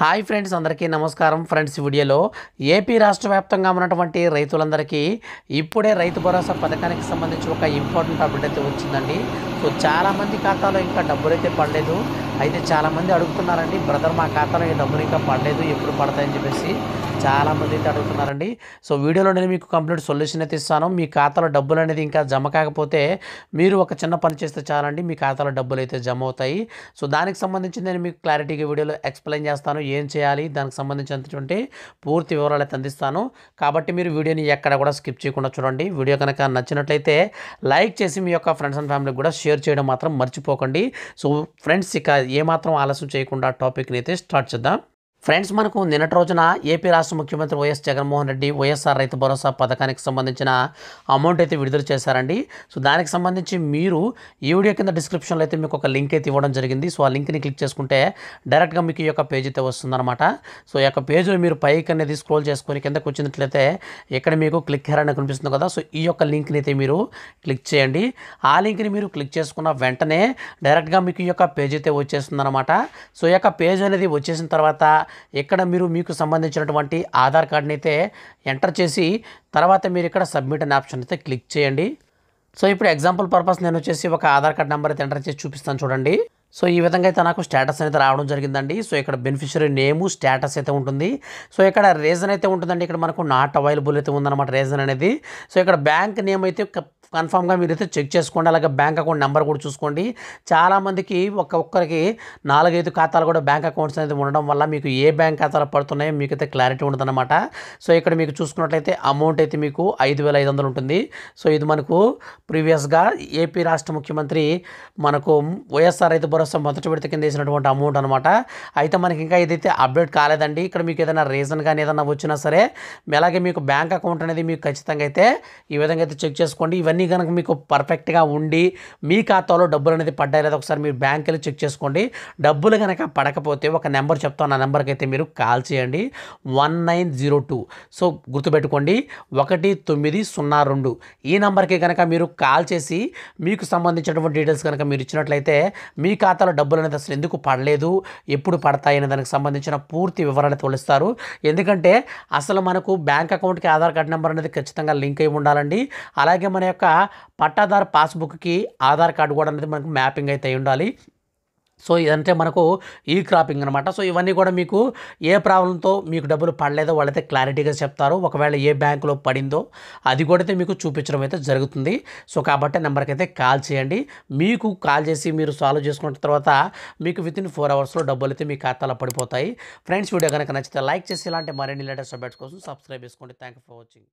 hi friends అందరికీ నమస్కారం friends వీడియోలో ఏపీ రాష్ట్ర వ్యాప్తంగా ఉన్నటువంటి రైతులందరికీ ఇప్పుడే రైతు భరోసా పథకానికి సంబంధించి ఒక ఇంపార్టెంట్ అప్డేట్ అయితే వచ్చిందండి సో చాలామంది ఖాతాలో ఇంకా డబ్బులు అయితే పడలేదు అయితే చాలామంది అడుగుతున్నారండి బ్రదర్ మా ఖాతాలో ఈ డబ్బులు ఇంకా పడలేదు ఎప్పుడు పడతాయని చెప్పేసి చాలామంది అయితే అడుగుతున్నారండి సో వీడియోలో నేను మీకు కంప్లీట్ సొల్యూషన్ అయితే ఇస్తాను మీ ఖాతాలో డబ్బులు అనేది ఇంకా జమ కాకపోతే మీరు ఒక చిన్న పని చేస్తే చాలండి మీ ఖాతాలో డబ్బులు అయితే జమ అవుతాయి సో దానికి సంబంధించి నేను మీకు క్లారిటీగా వీడియోలో ఎక్స్ప్లెయిన్ చేస్తాను ఏం చేయాలి దానికి సంబంధించినటువంటి పూర్తి వివరాలు అయితే అందిస్తాను కాబట్టి మీరు వీడియోని ఎక్కడ కూడా స్కిప్ చేయకుండా చూడండి వీడియో కనుక నచ్చినట్లయితే లైక్ చేసి మీ యొక్క ఫ్రెండ్స్ అండ్ ఫ్యామిలీకి కూడా షేర్ షేర్ చేయడం మాత్రం మర్చిపోకండి సో ఫ్రెండ్స్ ఇక ఏమాత్రం ఆలస్యం చేయకుండా టాపిక్ని అయితే స్టార్ట్ చేద్దాం ఫ్రెండ్స్ మనకు నిన్నటి రోజున ఏపీ రాష్ట్ర ముఖ్యమంత్రి వైఎస్ జగన్మోహన్ రెడ్డి వైఎస్ఆర్ రైతు భరోసా పథకానికి సంబంధించిన అమౌంట్ అయితే విడుదల చేశారండి సో దానికి సంబంధించి మీరు ఈ వీడియో కింద డిస్క్రిప్షన్లో అయితే మీకు ఒక లింక్ అయితే ఇవ్వడం జరిగింది సో ఆ లింక్ని క్లిక్ చేసుకుంటే డైరెక్ట్గా మీకు ఈ యొక్క పేజ్ అయితే వస్తుందన్నమాట సో ఈ యొక్క పేజ్లో మీరు పైకి అనేది స్క్రోల్ చేసుకొని కిందకు వచ్చినట్లయితే ఇక్కడ మీకు క్లిక్ హెరాన్ని కనిపిస్తుంది కదా సో ఈ యొక్క లింక్ని అయితే మీరు క్లిక్ చేయండి ఆ లింక్ని మీరు క్లిక్ చేసుకున్న వెంటనే డైరెక్ట్గా మీకు ఈ యొక్క పేజ్ అయితే వచ్చేస్తుందన్నమాట సో ఈ యొక్క పేజ్ అనేది వచ్చేసిన తర్వాత ఇక్కడ మీరు మీకు సంబంధించినటువంటి ఆధార్ కార్డ్ని అయితే ఎంటర్ చేసి తర్వాత మీరు ఇక్కడ సబ్మిట్ అనే ఆప్షన్ అయితే క్లిక్ చేయండి సో ఇప్పుడు ఎగ్జాంపుల్ పర్పస్ నేను వచ్చేసి ఒక ఆధార్ కార్డ్ నెంబర్ అయితే ఎంటర్ చేసి చూపిస్తాను చూడండి సో ఈ విధంగా అయితే నాకు స్టేటస్ అయితే రావడం జరిగిందండి సో ఇక్కడ బెనిఫిషరీ నేము స్టేటస్ అయితే ఉంటుంది సో ఇక్కడ రీజన్ అయితే ఉంటుందండి ఇక్కడ మనకు నాట్ అవైలబుల్ అయితే ఉందన్నమాట రీజన్ అనేది సో ఇక్కడ బ్యాంక్ నేమ్ అయితే కన్ఫామ్గా మీరైతే చెక్ చేసుకోండి అలాగే బ్యాంక్ అకౌంట్ నెంబర్ కూడా చూసుకోండి చాలామందికి ఒక్క ఒక్కరికి నాలుగైదు ఖాతాలు కూడా బ్యాంక్ అకౌంట్స్ అనేది ఉండడం వల్ల మీకు ఏ బ్యాంక్ ఖాతాలు పడుతున్నాయో మీకైతే క్లారిటీ ఉండదన్నమాట సో ఇక్కడ మీకు చూసుకున్నట్లయితే అమౌంట్ అయితే మీకు ఐదు వేల ఐదు వందలు ఉంటుంది సో ఇది మనకు ప్రీవియస్గా ఏపీ రాష్ట్ర ముఖ్యమంత్రి మనకు వైఎస్ఆర్ రైతు భరోసా మొదటి విడత కింద వేసినటువంటి అమౌంట్ అనమాట అయితే మనకి ఇంకా ఏదైతే అప్డేట్ కాలేదండి ఇక్కడ మీకు ఏదైనా రీజన్ కానీ ఏదైనా వచ్చినా సరే అలాగే మీకు బ్యాంక్ అకౌంట్ అనేది మీకు ఖచ్చితంగా అయితే ఈ విధంగా అయితే చెక్ చేసుకోండి ఇవన్నీ ఇవన్నీ కనుక మీకు పర్ఫెక్ట్గా ఉండి మీ ఖాతాలో డబ్బులు అనేది పడ్డాయి లేదా ఒకసారి మీరు బ్యాంక్ వెళ్ళి చెక్ చేసుకోండి డబ్బులు కనుక పడకపోతే ఒక నెంబర్ చెప్తాను ఆ నెంబర్కి అయితే మీరు కాల్ చేయండి one nine zero two so గుర్తుపెట్టుకోండి ఒకటి తొమ్మిది సున్నా రెండు ఈ నెంబర్కి కనుక మీరు కాల్ చేసి మీకు సంబంధించినటువంటి డీటెయిల్స్ కనుక మీరు ఇచ్చినట్లయితే మీ ఖాతాలో డబ్బులు అనేది అసలు ఎందుకు పడలేదు ఎప్పుడు పడతాయి అనే దానికి సంబంధించిన పూర్తి వివరాలు తోలిస్తారు ఎందుకంటే అసలు మనకు బ్యాంక్ అకౌంట్కి ఆధార్ కార్డు నెంబర్ అనేది ఖచ్చితంగా లింక్ అయి ఉండాలండి అలాగే మన యొక్క పట్టాదారు పాస్బుక్కి ఆధార్ కార్డు కూడా అనేది మనకు మ్యాపింగ్ అయితే ఉండాలి సో ఇదంటే మనకు ఈ క్రాపింగ్ అనమాట సో ఇవన్నీ కూడా మీకు ఏ ప్రాబ్లంతో మీకు డబ్బులు పడలేదో వాళ్ళైతే క్లారిటీగా చెప్తారు ఒకవేళ ఏ బ్యాంకులో పడిందో అది కూడా మీకు చూపించడం అయితే జరుగుతుంది సో కాబట్టి నెంబర్కి అయితే కాల్ చేయండి మీకు కాల్ చేసి మీరు సాల్వ్ చేసుకున్న తర్వాత మీకు విత్ ఇన్ ఫోర్ అవర్స్లో డబ్బులు అయితే మీ ఖాతాలో పడిపోతాయి ఫ్రెండ్స్ వీడియో కనుక నచ్చితే లైక్ చేసి ఇలాంటి మరిన్ని లేటెస్ట్ అప్డేట్స్ కోసం సబ్స్క్రైబ్ చేసుకోండి థ్యాంక్ ఫర్ వాచింగ్